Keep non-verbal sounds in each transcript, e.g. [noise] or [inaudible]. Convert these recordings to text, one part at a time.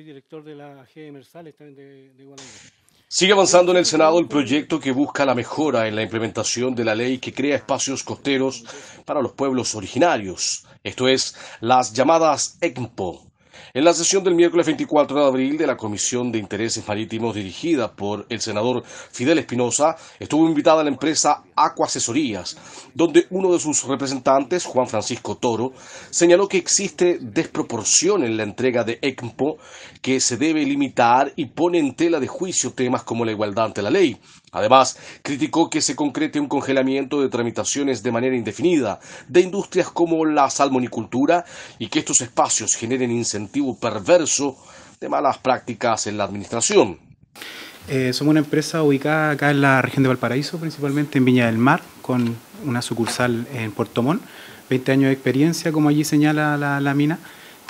director de la Sigue avanzando en el Senado el proyecto que busca la mejora en la implementación de la ley que crea espacios costeros para los pueblos originarios, esto es, las llamadas ECMPO, en la sesión del miércoles 24 de abril de la Comisión de Intereses Marítimos dirigida por el senador Fidel Espinosa, estuvo invitada la empresa Aqua Asesorías, donde uno de sus representantes, Juan Francisco Toro, señaló que existe desproporción en la entrega de ECMPO que se debe limitar y pone en tela de juicio temas como la igualdad ante la ley, Además, criticó que se concrete un congelamiento de tramitaciones de manera indefinida de industrias como la salmonicultura y que estos espacios generen incentivo perverso de malas prácticas en la administración. Eh, somos una empresa ubicada acá en la región de Valparaíso, principalmente en Viña del Mar, con una sucursal en Puerto Montt, 20 años de experiencia, como allí señala la mina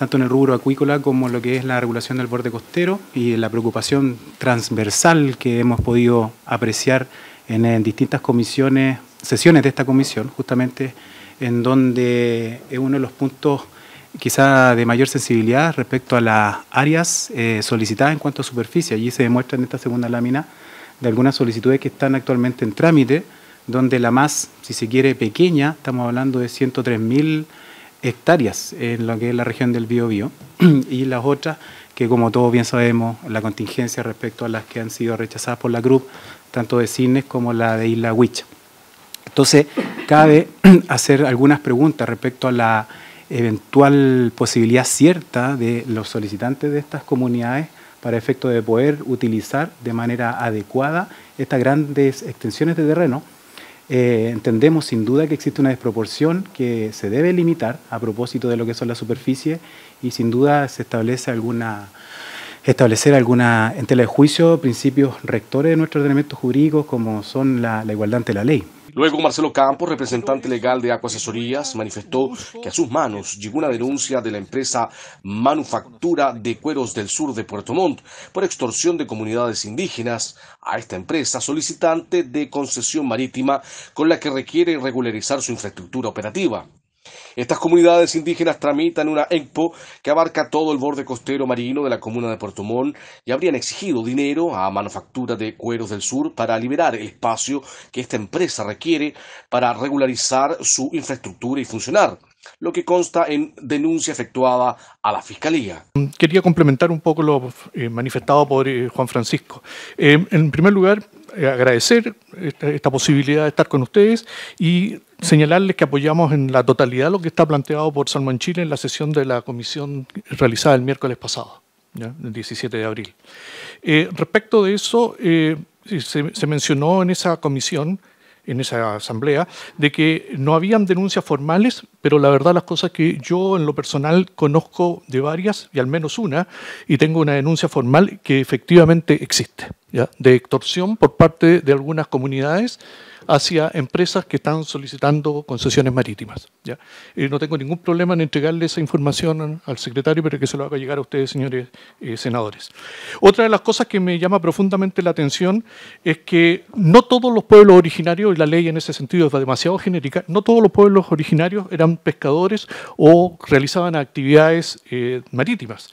tanto en el rubro acuícola como lo que es la regulación del borde costero y la preocupación transversal que hemos podido apreciar en, distintas comisiones, sesiones de esta comisión, justamente en donde es uno de los puntos quizá de mayor sensibilidad respecto a las áreas eh, solicitadas en cuanto a superficie. Allí se demuestra en esta segunda lámina de algunas solicitudes que están actualmente en trámite, donde la más, si se quiere, pequeña, estamos hablando de 103.000 hectáreas en lo que es la región del Biobío [clears throat] y las otras que como todos bien sabemos, la contingencia respecto a las que han sido rechazadas por la GRUP, tanto de Cines como la de Isla Huicha. Entonces, cabe [clears throat] hacer algunas preguntas respecto a la eventual posibilidad cierta de los solicitantes de estas comunidades para efecto de poder utilizar de manera adecuada estas grandes extensiones de terreno eh, entendemos sin duda que existe una desproporción que se debe limitar a propósito de lo que son las superficies y sin duda se establece alguna establecer alguna en tela de juicio principios rectores de nuestros ordenamientos jurídicos como son la, la igualdad ante la ley. Luego, Marcelo Campos, representante legal de Acuasesorías, manifestó que a sus manos llegó una denuncia de la empresa Manufactura de Cueros del Sur de Puerto Montt por extorsión de comunidades indígenas a esta empresa solicitante de concesión marítima con la que requiere regularizar su infraestructura operativa. Estas comunidades indígenas tramitan una expo que abarca todo el borde costero marino de la comuna de Puerto Montt y habrían exigido dinero a Manufactura de Cueros del Sur para liberar el espacio que esta empresa requiere para regularizar su infraestructura y funcionar lo que consta en denuncia efectuada a la Fiscalía. Quería complementar un poco lo eh, manifestado por eh, Juan Francisco. Eh, en primer lugar, eh, agradecer esta, posibilidad de estar con ustedes y señalarles que apoyamos en la totalidad lo que está planteado por Salman Chile en la sesión de la comisión realizada el miércoles pasado, el 17 de abril. Eh, respecto de eso, eh, se, se, mencionó en esa comisión en esa asamblea, de que no habían denuncias formales, pero la verdad las cosas que yo en lo personal conozco de varias, y al menos una, y tengo una denuncia formal que efectivamente existe de extorsión por parte de algunas comunidades hacia empresas que están solicitando concesiones marítimas. no tengo ningún problema en entregarle esa información al secretario para que se lo haga llegar a ustedes, señores eh, senadores. Otra de las cosas que me llama profundamente la atención es que no todos los pueblos originarios, y la ley en ese sentido es demasiado genérica, no todos los pueblos originarios eran pescadores o realizaban actividades eh, marítimas.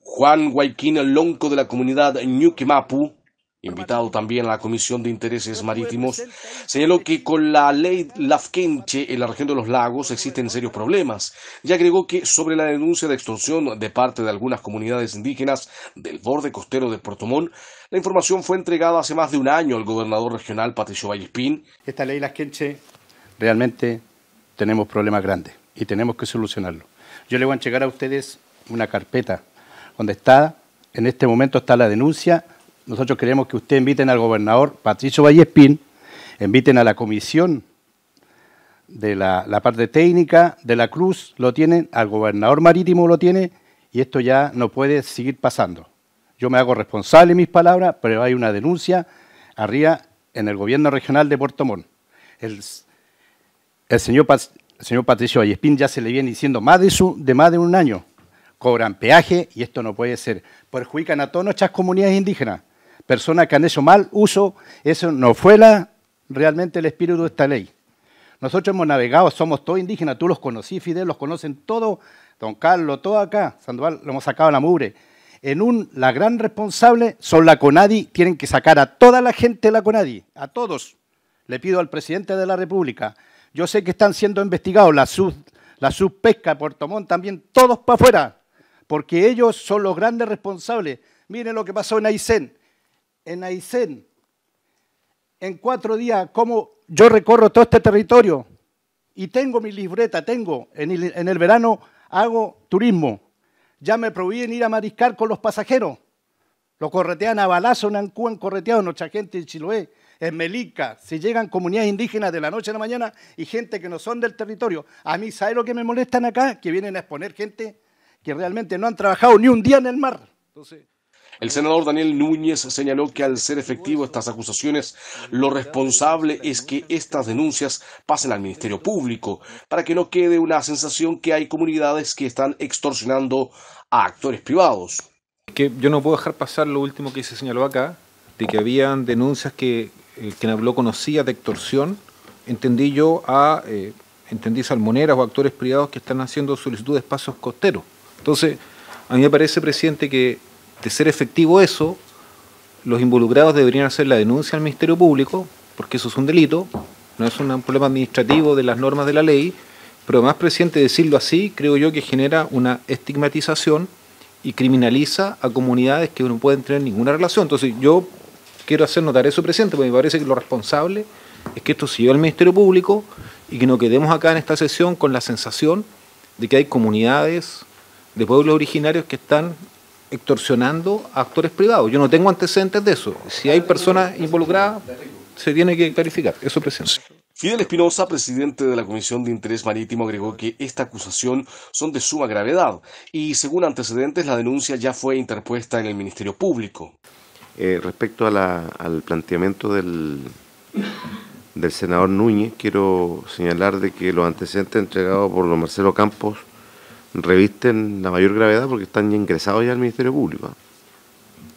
Juan el Lonco de la comunidad Ñuquimapu invitado también a la Comisión de Intereses Marítimos, señaló que con la ley Lafkenche en la región de los lagos existen serios problemas y agregó que sobre la denuncia de extorsión de parte de algunas comunidades indígenas del borde costero de Puerto Montt, la información fue entregada hace más de un año al gobernador regional Patricio Vallespín. Esta ley Lafkenche realmente tenemos problemas grandes y tenemos que solucionarlo. Yo le voy a entregar a ustedes una carpeta donde está, en este momento está la denuncia nosotros queremos que usted inviten al gobernador Patricio Vallespín, inviten a la comisión de la, parte técnica de la Cruz, lo tienen, al gobernador marítimo lo tiene, y esto ya no puede seguir pasando. Yo me hago responsable en mis palabras, pero hay una denuncia arriba en el gobierno regional de Puerto Montt. El, señor, señor Patricio Vallespín ya se le viene diciendo más de, de más de un año. Cobran peaje y esto no puede ser. Perjudican a todas nuestras comunidades indígenas personas que han hecho mal uso, eso no fue realmente el espíritu de esta ley. Nosotros hemos navegado, somos todos indígenas, tú los conocí, Fidel, los conocen todos, don Carlos, todo acá, Sandoval, lo hemos sacado a la mugre. En un, la gran responsable son la CONADI, tienen que sacar a toda la gente de la CONADI, a todos. Le pido al presidente de la República, yo sé que están siendo investigados, la, sub, la subpesca, Puerto Montt también, todos para afuera, porque ellos son los grandes responsables. Miren lo que pasó en Aysén, en Aysén, en cuatro días, como yo recorro todo este territorio y tengo mi libreta, tengo, en el, verano hago turismo, ya me prohíben ir a mariscar con los pasajeros, lo corretean a balazo en Ancú, han correteado nuestra gente en Chiloé, en Melica, si llegan comunidades indígenas de la noche a la mañana y gente que no son del territorio. A mí, ¿sabe lo que me molestan acá? Que vienen a exponer gente que realmente no han trabajado ni un día en el mar. Entonces, el senador Daniel Núñez señaló que al ser efectivo estas acusaciones, lo responsable es que estas denuncias pasen al Ministerio Público, para que no quede una sensación que hay comunidades que están extorsionando a actores privados. Que yo no puedo dejar pasar lo último que se señaló acá, de que habían denuncias que el eh, que habló conocía de extorsión, entendí yo a, eh, entendí salmoneras o actores privados que están haciendo solicitud de espacios costeros. Entonces, a mí me parece, presidente, que de ser efectivo eso, los involucrados deberían hacer la denuncia al Ministerio Público, porque eso es un delito, no es un problema administrativo de las normas de la ley, pero más presidente decirlo así, creo yo que genera una estigmatización y criminaliza a comunidades que no pueden tener ninguna relación. Entonces yo quiero hacer notar eso, presidente, porque me parece que lo responsable es que esto se al Ministerio Público y que no quedemos acá en esta sesión con la sensación de que hay comunidades de pueblos originarios que están extorsionando a actores privados. Yo no tengo antecedentes de eso. Si hay personas involucradas, se tiene que verificar. Eso presencia. Fidel Espinosa, presidente de la Comisión de Interés Marítimo, agregó que esta acusación son de suma gravedad y, según antecedentes, la denuncia ya fue interpuesta en el Ministerio Público. Eh, respecto al planteamiento del, del senador Núñez, quiero señalar de que los antecedentes entregados por don Marcelo Campos revisten la mayor gravedad porque están ingresados ya al Ministerio Público, ¿eh?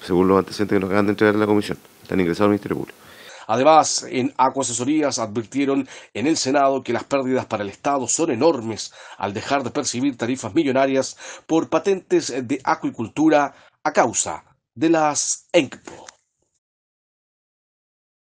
según los antecedentes que nos acaban de entregar en la comisión, están ingresados al Ministerio Público. Además, en Acuasesorías advirtieron en el Senado que las pérdidas para el Estado son enormes al dejar de percibir tarifas millonarias por patentes de acuicultura a causa de las ENCPO.